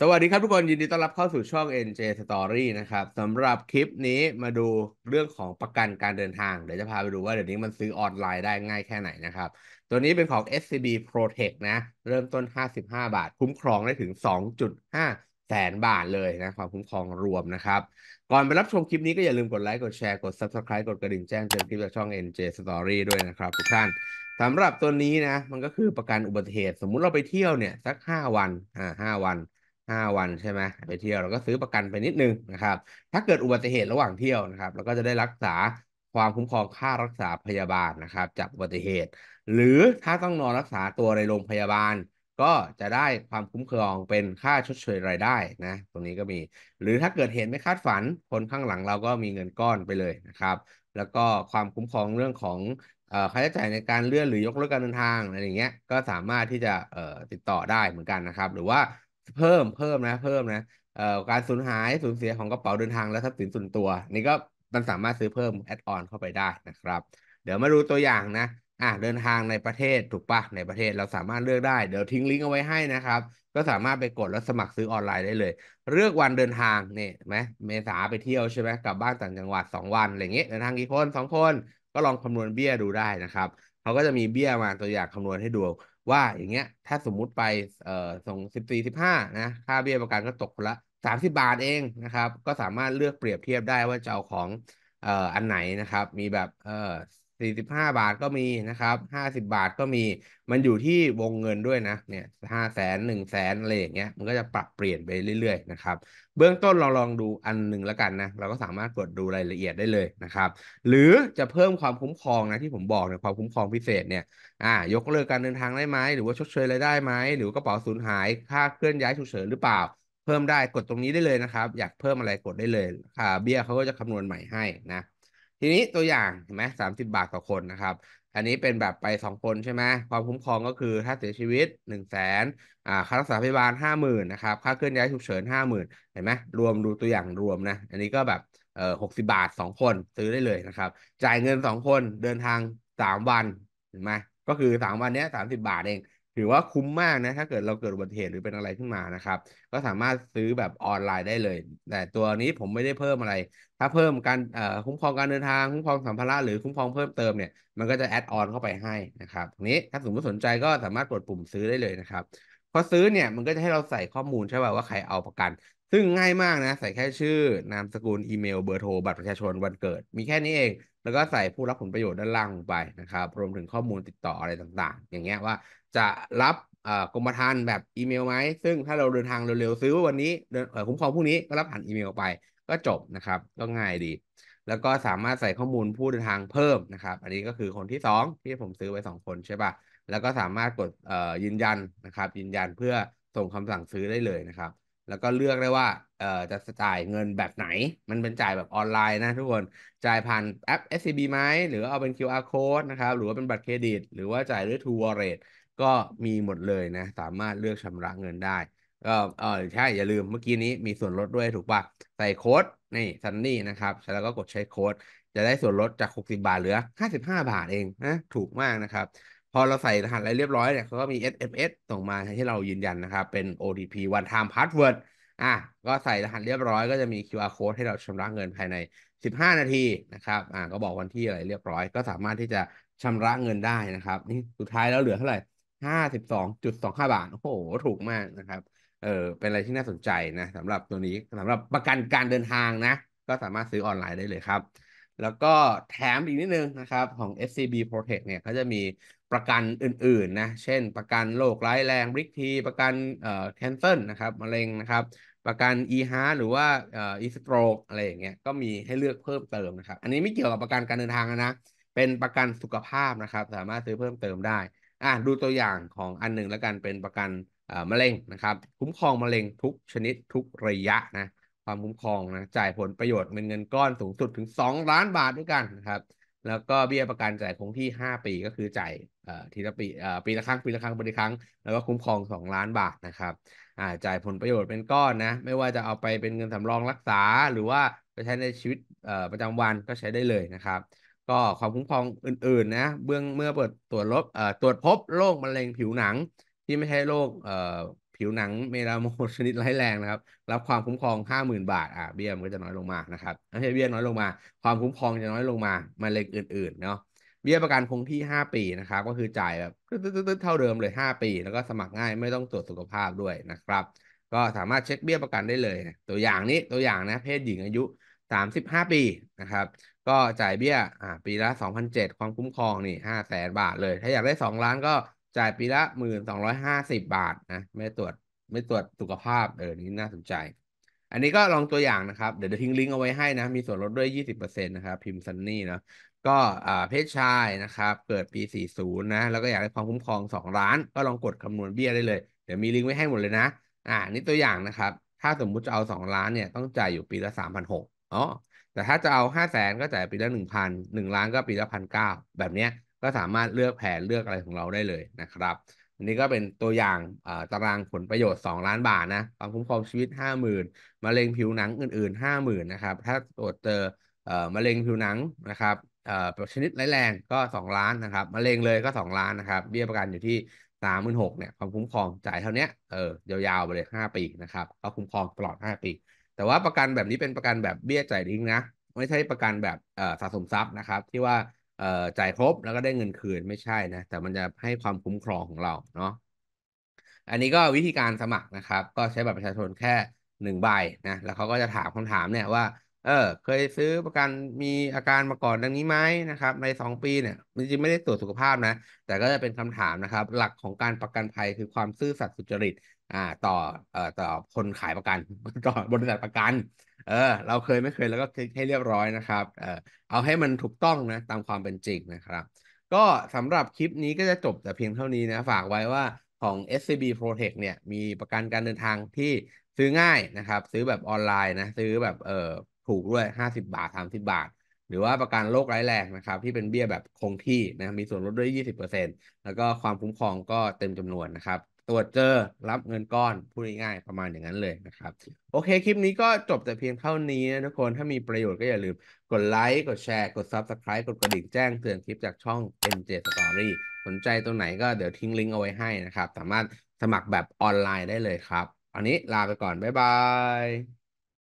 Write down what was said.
สวัสดีครับทุกคน ยินดีต้อนรับเข้าสู่ช่อง NJ Story นะครับสำหรับคลิปนี้มาดูเรื่องของประกันการเดินทาง เดี๋ยวจะพาไปดูว่าเดี๋ยวนี้มันซื้อออนไลน์ได้ง่ายแค่ไหนนะครับ ตัวนี้เป็นของ SCB Protect นะเริ่มต้น 55 บาท คุ้มครองได้ถึง 2.5 แสนบาทเลยนะความคุ้มครองรวมนะครับ ก่อนไปรับชมคลิปนี้ก็อย่าลืมกดไลค์กดแชร์กด Subscribe กดกระดิ่งแจ้งเตือนคลิปจากช่อง NJ Story ด้วยนะครับทุกท่านสำหรับตัวนี้นะมันก็คือประกันอุบัติเหตุ สมมุติเราไปเที่ยวเนี่ยสัก 5 วันอ่า5วันห้าวันใช่ไหมไปเที่ยวเราก็ซื้อประกันไปนิดนึงนะครับ ถ้าเกิดอุบัติเหตุระหว่างเที่ยวนะครับเราก็จะได้รักษาความคุ้มครองค่ารักษาพยาบาลนะครับ จากอุบัติเหตุ หรือถ้าต้องนอนรักษาตัวในโรงพยาบาล ก็จะได้ความคุ้มครองเป็นค่าชดเชยรายได้นะตรงนี้ก็มี หรือถ้าเกิดเหตุไม่คาดฝันคนข้างหลังเราก็มีเงินก้อนไปเลยนะครับ แล้วก็ความคุ้มครองเรื่องของค่าใช้จ่ายในการเลื่อนหรือยกเลิกการเดินทางอะไรอย่างเงี้ยก็สามารถที่จะติดต่อได้เหมือนกันนะครับ หรือว่าเพิ่มเพิ่มนะเพิ่มนะเอ่อการสูญหายสูญเสียของกระเป๋าเดินทางและทรัพย์สินส่วนตัวนี่ก็มันสามารถซื้อเพิ่มแอดออนเข้าไปได้นะครับเดี๋ยวมาดูตัวอย่างนะอ่ะเดินทางในประเทศถูกปะในประเทศเราสามารถเลือกได้เดี๋ยวทิ้งลิงก์เอาไว้ให้นะครับก็สามารถไปกดแล้วสมัครซื้อออนไลน์ได้เลยเลือกวันเดินทางเนี่ยไหมเมษาไปเที่ยวใช่ไหมกลับบ้านต่างจังหวัด 2 วันอะไรเงี้ยเดินทางกี่คน2คนก็ลองคำนวณเบี้ยดูได้นะครับเขาก็จะมีเบี้ยมาตัวอย่างคำนวณให้ดูว่าอย่างเงี้ยถ้าสมมุติไปเอ่อส่งสิบสี่สิบห้านะค่าเบี้ยประกันก็ตกคนละสามสิบบาทเองนะครับ ก็สามารถเลือกเปรียบเทียบได้ว่าจะเอาของเอ่ออันไหนนะครับ มีแบบเอ่อสี่สิบห้าบาทก็มีนะครับห้าสิบบาทก็มีมันอยู่ที่วงเงินด้วยนะเนี่ยห้าแสนหนึ่งแสนอะไรอย่างเงี้ยมันก็จะปรับเปลี่ยนไปเรื่อยๆนะครับเบื้องต้นเราลองดูอันหนึ่งแล้วกันนะเราก็สามารถกดดูรายละเอียดได้เลยนะครับหรือจะเพิ่มความคุ้มครองนะที่ผมบอกเนี่ยความคุ้มครองพิเศษเนี่ยอ่ายกเลิกการเดินทางได้ไหมหรือว่าชดเชยรายได้ไหมหรือกระเป๋าสูญหายค่าเคลื่อนย้ายฉุกเฉินหรือเปล่า เพิ่มได้กดตรงนี้ได้เลยนะครับ อยากเพิ่มอะไรกดได้เลยค่าเบี้ยเขาก็จะคำนวณใหม่ให้นะทีนี้ตัวอย่างเห็นไหมสามสิบบาทต่อคนนะครับ อันนี้เป็นแบบไปสองคนใช่ไหมความคุ้มครองก็คือถ้าเสียชีวิตหนึ่งแสนอ่าค่ารักษาพยาบาลห้าหมื่นนะครับค่าเคลื่อนย้ายฉุกเฉินห้าหมื่นเห็นไหมรวมดูตัวอย่างรวมนะ อันนี้ก็แบบเออหกสิบาทสองคนซื้อได้เลยนะครับ จ่ายเงินสองคนเดินทางสามวันเห็นไหมก็คือสามวันเนี้ยสามสิบบาทเองถือว่าคุ้มมากนะถ้าเกิดเราเกิดอุบัติเหตุหรือเป็นอะไรขึ้นมานะครับก็สามารถซื้อแบบออนไลน์ได้เลย แต่ตัวนี้ผมไม่ได้เพิ่มอะไร ถ้าเพิ่มการคุ้มครองการเดินทางคุ้มครองสัมภาระหรือคุ้มครองเพิ่มเติมเนี่ยมันก็จะแอดออนเข้าไปให้นะครับทีนี้ถ้าสมมติสนใจก็สามารถกดปุ่มซื้อได้เลยนะครับพอซื้อเนี่ยมันก็จะให้เราใส่ข้อมูลใช่ไหมว่าใครเอาประกันซึ่งง่ายมากนะใส่แค่ชื่อนามสกุลอีเมลเบอร์โทร บัตรประชาชนวันเกิด มีแค่นี้เอง แล้วก็ใส่ผู้รับผลประโยชน์ด้านล่างลงไปนะครับรวมถึงข้อมูลติดต่ออะไรต่าง ๆ อย่างเงี้ยว่าจะรับกรมธรรม์แบบอีเมลไหมซึ่งถ้าเราเดินทางเร็วๆซื้อวันนี้คุ้มครองพวกนี้ ก็รับผ่านอีเมลไป ก็จบนะครับ ก็ง่ายดี แล้วก็สามารถใส่ข้อมูลผู้เดินทางเพิ่มนะครับ อันนี้ก็คือคนที่ 2 ที่ผมซื้อไว้ 2 คนใช่ปะ่ะแล้วก็สามารถกดยืนยันนะครับ ยืนยันเพื่อส่งคำสั่งซื้อได้เลยนะครับแล้วก็เลือกได้ว่าเอ่อจะจ่ายเงินแบบไหน มันเป็นจ่ายแบบออนไลน์นะ ทุกคน จ่ายผ่านแอป SCB ไหมหรือเอาเป็น QR code นะครับ หรือว่าเป็นบัตรเครดิต หรือว่าจ่ายด้วย True Wallet ก็มีหมดเลยนะ สามารถเลือกชำระเงินได้ ก็เออใช่ อย่าลืมเมื่อกี้นี้มีส่วนลดด้วยถูกปะใส่โค้ด นี่ซันนี่นะครับแล้วก็กดใช้โค้ด จะได้ส่วนลดจาก 60 บาท เหลือ 55 บาท เอง นะ ถูก มาก นะครับพอเราใส่รหัสอะไรเรียบร้อยเนี่ยเขาก็มี SMS ส่งมาให้เรายืนยันนะครับ เป็น OTP one time password อ่ะก็ใส่รหัสเรียบร้อย ก็จะมี QR code ให้เราชำระเงินภายใน 15 นาทีนะครับอ่ะก็บอกวันที่อะไรเรียบร้อยก็สามารถที่จะชำระเงินได้นะครับ นี่สุดท้ายแล้วเหลือเท่าไหร่ห้าสิบสองจุดสองห้าบาทโอ้โหถูกมากนะครับเออเป็นอะไรที่น่าสนใจนะสำหรับตัวนี้สำหรับประกันการเดินทางนะ ก็สามารถซื้อออนไลน์ได้เลยครับแล้วก็แถมอีกนิดนึงนะครับของ SCB Protect เนี่ยเขาจะมีประกันอื่นๆนะเช่นประกันโรคร้ายแรง บริกที ประกันเอ่อแคนเซิลนะครับมะเร็งนะครับ ประกัน e-heart หรือว่าเอ่อ e-stroke อะไรอย่างเงี้ยก็มีให้เลือกเพิ่มเติมนะครับอันนี้ไม่เกี่ยวกับประกันการเดินทางนะเป็นประกันสุขภาพนะครับสามารถซื้อเพิ่มเติมได้อ่ะดูตัวอย่างของอันหนึ่งแล้วกันเป็นประกันเออมะเร็งนะครับ คุ้มครองมะเร็งทุกชนิดทุกระยะนะความคุ้มครองนะจ่ายผลประโยชน์เป็นเงินก้อนสูงสุดถึง2ล้านบาทด้วยกันนะครับ แล้วก็เบี้ยประกันจ่ายคงที่ 5 ปีก็คือจ่ายทีละปีปีละครั้งปีละครั้งปีละครั้งแล้วก็คุ้มครอง2ล้านบาทนะครับจ่ายผลประโยชน์เป็นก้อนนะ ไม่ว่าจะเอาไปเป็นเงินสำรองรักษา หรือว่าไปใช้ในชีวิตประจำวันก็ใช้ได้เลยนะครับ ก็ความคุ้มครองอื่นๆนะเบื้องเมื่อเปิดตรวจลบตรวจพบโรคมะเร็งผิวหนังที่ไม่ใช่โรคผิวหนังเมลาโมชนิดร้ายแรงนะครับ รับความคุ้มครอง 50,000 บาท อ่าเบี้ยมันก็จะน้อยลงมา นะครับถ้าใเบี้ยน้อยลงมา ความคุ้มครองจะน้อยลงมา มาเล็กอื่นๆ เนาะ เบี้ยประกันคงที่ 5 ปีนะครับ ก็คือจ่ายแบบตึ๊ดๆเท่าเดิมเลย 5 ปี แล้วก็สมัครง่ายไม่ต้องตรวจสุขภาพด้วยนะครับ ก็สามารถเช็คเบี้ยประกันได้เลย ตัวอย่างนี้ ตัวอย่างนะ เพศหญิงอายุ 35 ปีนะครับ ก็จ่ายเบี้ย อ่า ปีละ2,007ความคุ้มครองนี่5 0 0แสนบาทเลย ถ้าอยากได้2ล้านก็จ่ายปีละหมื่นสองร้อยห้าสิบบาทนะไม่ตรวจไม่ตรวจสุขภาพเออนี่น่าสนใจ อันนี้ก็ลองตัวอย่างนะครับเดี๋ยวทิ้งลิงก์เอาไว้ให้นะมีส่วนลดด้วยยี่สิบเปอร์เซ็นต์นะครับพิมพ์ซันนี่เนาะก็อ่าเพศชายนะครับเกิดปีสี่ศูนย์นะแล้วก็อยากได้ความคุ้มครองสองล้าน ก็ลองกดคำนวณเบี้ยได้เลย เดี๋ยวมีลิงก์ไว้ให้หมดเลยนะ อ่านี่ตัวอย่างนะครับถ้าสมมุติจะเอาสองล้านเนี่ยต้องจ่ายอยู่ปีละสามพันหกอ๋อแต่ถ้าจะเอาห้าแสนก็จ่ายปีละหนึ่งพันหนึ่งล้านก็ปีละพันเก้าแบบเนี้ยก็สามารถเลือกแผนเลือกอะไรของเราได้เลยนะครับ อันนี้ก็เป็นตัวอย่างตารางผลประโยชน์ 2 ล้านบาทนะความคุ้มครองชีวิต50,000มะเร็งผิวหนังอื่นๆ 50,000นะครับถ้าตรวจเจอมะเร็งผิวหนังนะครับชนิดร้ายแรงก็ 2 ล้านนะครับมะเร็งเลยก็ 2 ล้านนะครับ เบี้ยประกันอยู่ที่สามหมื่นหกเนี่ยความคุ้มครองจ่ายเท่านี้เออยาวๆไปเลยห้าปีนะครับก็คุ้มครองตลอดห้าปี แต่ว่าประกันแบบนี้เป็นประกันแบบเบี้ยจ่ายทิ้งนะไม่ใช่ประกันแบบสะสมทรัพย์นะครับ ที่ว่าเอ่อจ่ายครบแล้วก็ได้เงินคืนไม่ใช่นะแต่มันจะให้ความคุ้มครองของเราเนาะอันนี้ก็วิธีการสมัครนะครับ ก็ใช้บัตรประชาชนแค่หนึ่งใบนะแล้วเขาก็จะถามคำถามเนี่ยว่าเออเคยซื้อประกันมีอาการมาก่อนดังนี้ไหมนะครับ ในสองปีเนี่ยจริงๆ ไม่ได้ตรวจสุขภาพนะแต่ก็จะเป็นคำถามนะครับ หลักของการประกันภัยคือความซื่อสัตย์สุจริต อ่า ต่อเอ่อต่อคนขายประกันต่อบริษัทประกันเออเราเคยไม่เคยแล้วก็ให้เรียบร้อยนะครับ เออเอาให้มันถูกต้องนะตามความเป็นจริงนะครับ ก็สำหรับคลิปนี้ก็จะจบแต่เพียงเท่านี้นะฝากไว้ว่าของ SCB Protect เนี่ยมีประกันการเดินทางที่ซื้อง่ายนะครับ ซื้อแบบออนไลน์นะซื้อแบบเออถูกด้วย 50 บาท 30 บาท หรือว่าประกันโรคร้ายแรงนะครับ ที่เป็นเบี้ยแบบคงที่นะมีส่วนลดด้วย 20%แล้วก็ความคุ้มครองก็เต็มจำนวนนะครับตรวจเจอรับเงินก้อนพูดง่ายๆประมาณอย่างนั้นเลยนะครับ โอเคคลิปนี้ก็จบแต่เพียงเท่านี้นะทุกคนถ้ามีประโยชน์ก็อย่าลืมกดไลค์กดแชร์กด Subscribe กดกระดิ่งแจ้งเตือนคลิปจากช่อง MJ Story สนใจตรงไหนก็เดี๋ยวทิ้งลิงก์เอาไว้ให้นะครับ สามารถสมัครแบบออนไลน์ได้เลยครับ อันนี้ลาไปก่อน บ๊ายบาย